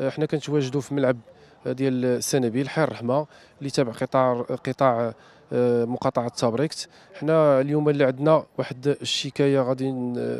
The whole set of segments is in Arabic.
حنا كنتواجدوا في ملعب ديال سنبيل حي الرحمه اللي تابع قطاع قطاع آه، مقاطعه تابريكت حنا اليوم اللي عندنا واحد الشكايه غادي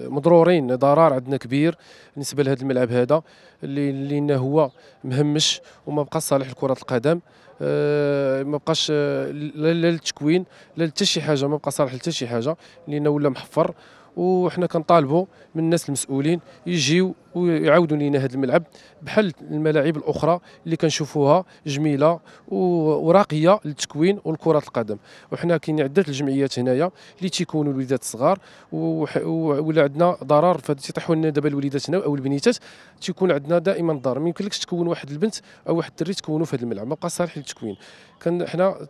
مضرورين ضرار عندنا كبير بالنسبه لهذا الملعب هذا اللي اللي هو مهمش وما بقى صالح لكره القدم آه، ما بقاش آه، لا للتكوين لا حتى شي حاجه ما بقى صالح لتا شي حاجه لانه ولا محفر وحنا كنطالبوا من الناس المسؤولين يجيو ويعاودوا لينا هذا الملعب بحال الملاعب الاخرى اللي كنشوفوها جميله وراقيه للتكوين ولكره القدم وحنا كاين عده الجمعيات هنايا اللي تيكونوا الوليدات الصغار ولا عندنا ضرر تيطيحوا لنا دابا الوليدات هنا او البنيتات تيكون عندنا دائما ضرر ما يمكنلكش تكون واحد البنت او واحد الدري تكونوا في هذا الملعب ما بقى صالح للتكوين كان حنا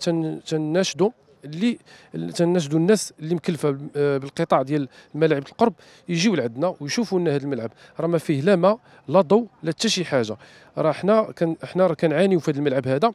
تناشدوا اللي تنجدوا الناس اللي مكلفه آه، بالقطاع ديال الملاعب القرب يجيو لعندنا ويشوفوا ان هذا الملعب راه ما فيه لا ماء لا ضوء لا حتى شي حاجه راه حنا كان حنا راه كنعانيو في هذا الملعب هذا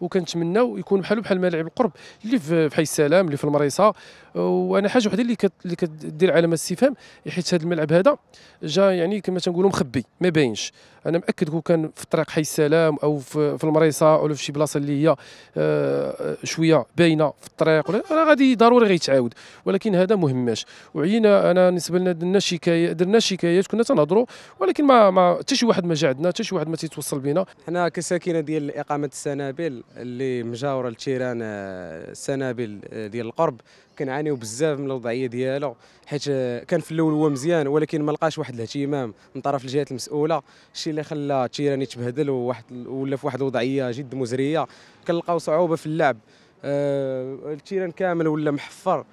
وكنتمناو يكون بحالو بحال ملاعب القرب اللي في حي السلام اللي في المريصه وانا حاجه وحده اللي كت اللي كدير علامه استفهام حيت هذا الملعب هذا جا يعني كما تنقولوا مخبي ما باينش انا مأكد كون كان في طريق حي السلام او في المريصه او في شي بلاصه اللي هي آه، شويه باينه في الطريق الطريق ولا غادي ضروري غيتعاود ولكن هذا مهماش وعينا انا بالنسبه لنا درنا شكايه درنا شكايات كنا تنهضروا ولكن ما ما حتى شي واحد ما جا عندنا حتى شي واحد ما تيتوصل بينا حنا كساكنه ديال اقامه السنابل اللي مجاوره للتيران السنابل آه، آه، ديال القرب كنعانيو بزاف من الوضعيه ديالو حيت آه، كان في الاول هو مزيان ولكن ما لقاش واحد الاهتمام من طرف الجهات المسؤوله الشيء اللي خلى التيران يتبهدل وواحد ولا في واحد الوضعيه جد مزريه كنلقاو صعوبه في اللعب آه، التيران كامل ولا محفر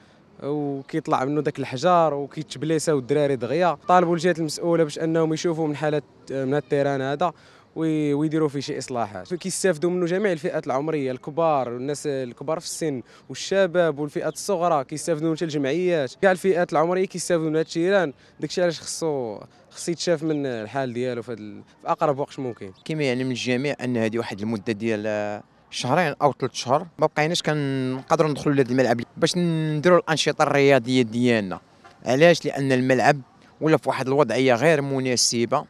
وكيطلع منه ذاك الحجار وكيتبليسا والدراري دغيا طالبوا الجهات المسؤوله باش انهم يشوفوا من حاله من التيران هذا ويديروا فيه شي اصلاحات كيستافدوا منه جميع الفئات العمريه الكبار والناس الكبار في السن والشباب والفئات الصغرى كيستافدوا حتى الجمعيات كاع الفئات العمريه كيستافدوا من هذا التيران داكشي علاش خصو خص يتشاف من الحال ديالو في, في اقرب وقت ممكن كما يعلم يعني الجميع ان هذه واحد المده ديال شهرين او ثلاث شهور ما بقيناش كنقدروا ندخلوا لهذا الملعب باش نديروا الانشطه الرياضيه ديالنا علاش لان الملعب ولا في واحد الوضعيه غير مناسبه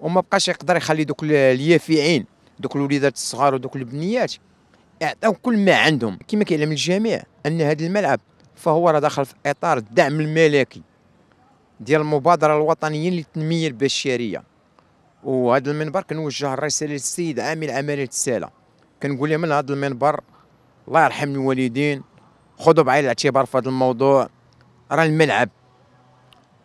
وما بقاش يقدر يخلي دوك اليافعين دوك الوليدات الصغار ودوك البنيات يعطيو كل ما عندهم كما كيعلم الجميع ان هذا الملعب فهو راه داخل في اطار الدعم الملكي ديال المبادره الوطنيه للتنميه البشريه وهذا المنبر كنوجه الرساله للسيد عامل عمليه الساله كنقول من هذا المنبر الله يرحم الوالدين خذوا بعين الاعتبار في هذا الموضوع راه الملعب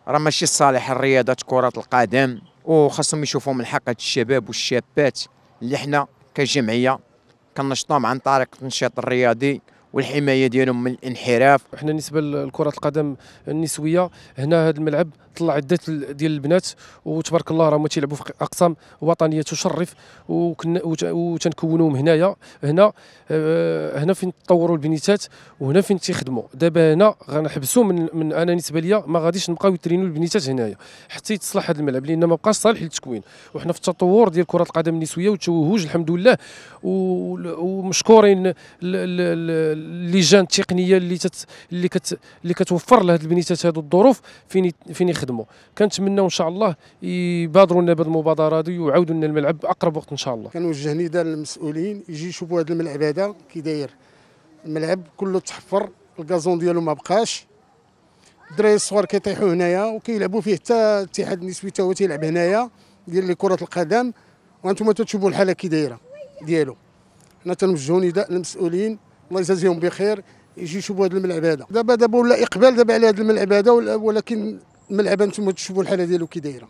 راه ماشي صالح الرياضة كرة القدم وخاصهم يشوفوا من حق الشباب والشابات اللي حنا كجمعية كنشطوهم عن طريق التنشيط الرياضي والحمايه ديالهم من الانحراف احنا بالنسبه لكره القدم النسويه هنا هذا الملعب طلع عده ديال البنات وتبارك الله راهم تيلعبوا في اقسام وطنيه تشرف وكنا وتنكونوهم هنايا هنا آه، هنا فين تطوروا البنيتات وهنا فين تيخدموا دابا هنا غنحبسوا من, من انا بالنسبه ليا ما غاديش نبقاو يترينوا البنيتات هنايا حتى يتصلح هذا الملعب لان ما بقاش صالح للتكوين وحنا في التطور ديال كره القدم النسويه والتوهج الحمد لله ومشكورين اللجان التقنيه اللي تت اللي كت اللي كتوفر لهاد البنيتات هادو الظروف فين فين يخدموا كنتمنوا ان شاء الله يبادروا لنا بهذه المبادره هذه ويعاودوا لنا الملعب اقرب وقت ان شاء الله كنوجه نداء للمسؤولين يجي يشوفوا هذا الملعب هذا كي داير الملعب كله تحفر الكازون ديالو ما بقاش الدراري الصغار كيطيحوا هنايا وكيلعبوا فيه حتى الاتحاد النسوي حتى هو تيلعب هنايا ديال كره القدم وانتم تتشوفوا الحاله كي دايره ديالو حنا تنوجهوا نداء للمسؤولين الله يجازيهم بخير يجي يشوفوا هذا الملعب هذا دابا دابا ولا اقبال دابا على هذا الملعب هذا ولكن الملعب انتم تشوفوا الحاله ديالو كي دايره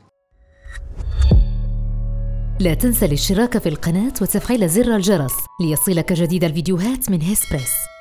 لا تنسى الاشتراك في القناه وتفعيل زر الجرس ليصلك جديد الفيديوهات من هيسبريس